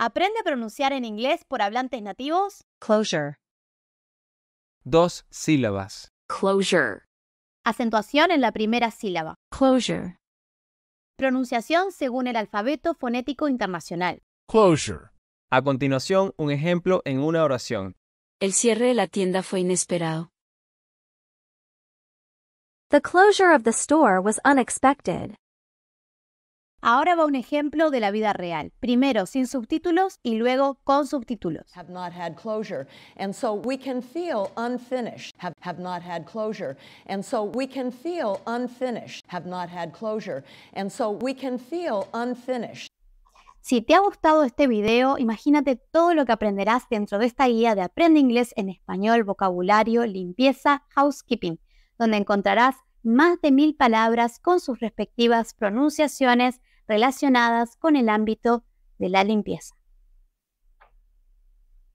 Aprende a pronunciar en inglés por hablantes nativos. Closure. Dos sílabas. Closure. Acentuación en la primera sílaba. Closure. Pronunciación según el alfabeto fonético internacional. Closure. A continuación, un ejemplo en una oración. El cierre de la tienda fue inesperado. The closure of the store was unexpected. Ahora va un ejemplo de la vida real, primero sin subtítulos y luego con subtítulos. so we can feel unfinished. Si te ha gustado este video, imagínate todo lo que aprenderás dentro de esta guía de Aprende inglés en español, vocabulario, limpieza, housekeeping, donde encontrarás más de mil palabras con sus respectivas pronunciaciones relacionadas con el ámbito de la limpieza.